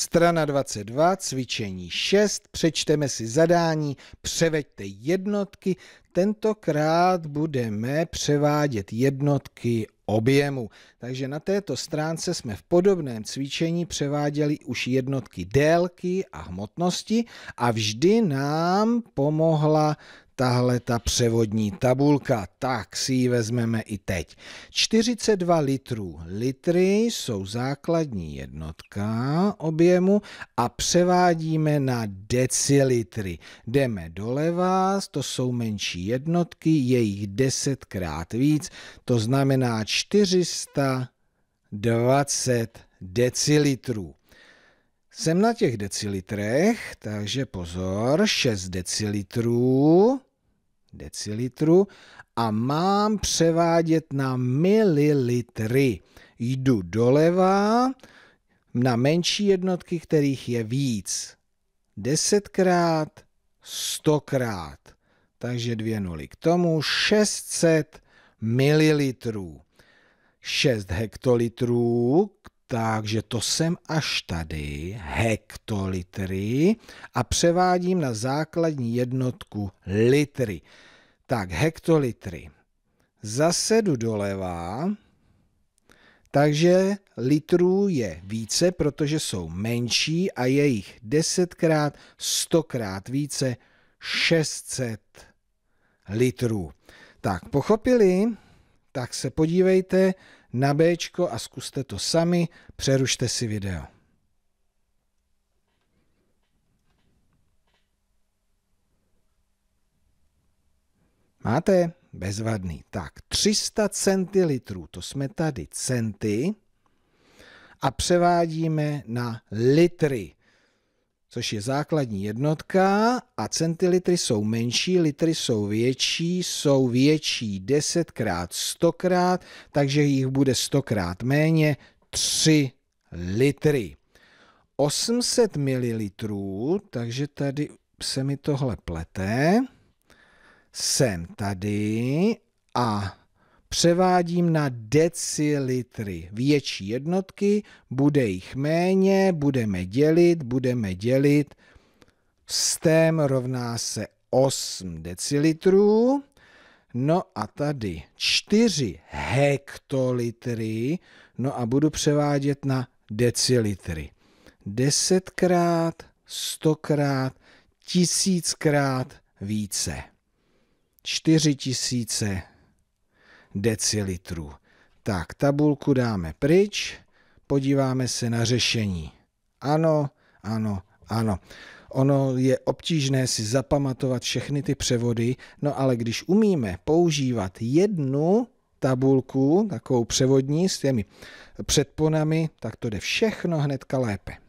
Strana 22, cvičení 6, přečteme si zadání, převeďte jednotky. Tentokrát budeme převádět jednotky objemu. Takže na této stránce jsme v podobném cvičení převáděli už jednotky délky a hmotnosti a vždy nám pomohla tahle ta převodní tabulka, tak si ji vezmeme i teď. 42 litrů. Litry jsou základní jednotka objemu a převádíme na decilitry. Jdeme doleva, to jsou menší jednotky, je jich desetkrát víc, to znamená 420 decilitrů. Jsem na těch decilitrech, takže pozor, 6 decilitrů decilitru a mám převádět na mililitry. Jdu doleva na menší jednotky, kterých je víc. Desetkrát, stokrát. Takže dvě nuly k tomu, 600 mililitrů. 6 hektolitrů, takže to jsem až tady, hektolitry, a převádím na základní jednotku litry. Tak, hektolitry. Zase jdu doleva, takže litrů je více, protože jsou menší a je jich 10 krát, 100 krát více, 600 litrů. Tak, pochopili? Tak se podívejte, na B a zkuste to sami, přerušte si video. Máte? Bezvadný. Tak, 300 centilitrů, to jsme tady centy a převádíme na litry což je základní jednotka a centilitry jsou menší, litry jsou větší, jsou větší 10 krát 100 krát, takže jich bude 100 krát méně 3 litry. 800 ml, takže tady se mi tohle plete, jsem tady a převádím na decilitry. Větší jednotky, bude jich méně, budeme dělit, budeme dělit. Stém rovná se 8 decilitrů. No a tady 4 hektolitry, no a budu převádět na decilitry. 10x, 100 Desetkrát, 1000 tisíckrát více. 4000 decilitrů. Tak, tabulku dáme pryč, podíváme se na řešení. Ano, ano, ano. Ono je obtížné si zapamatovat všechny ty převody, no ale když umíme používat jednu tabulku, takovou převodní s těmi předponami, tak to jde všechno hnedka lépe.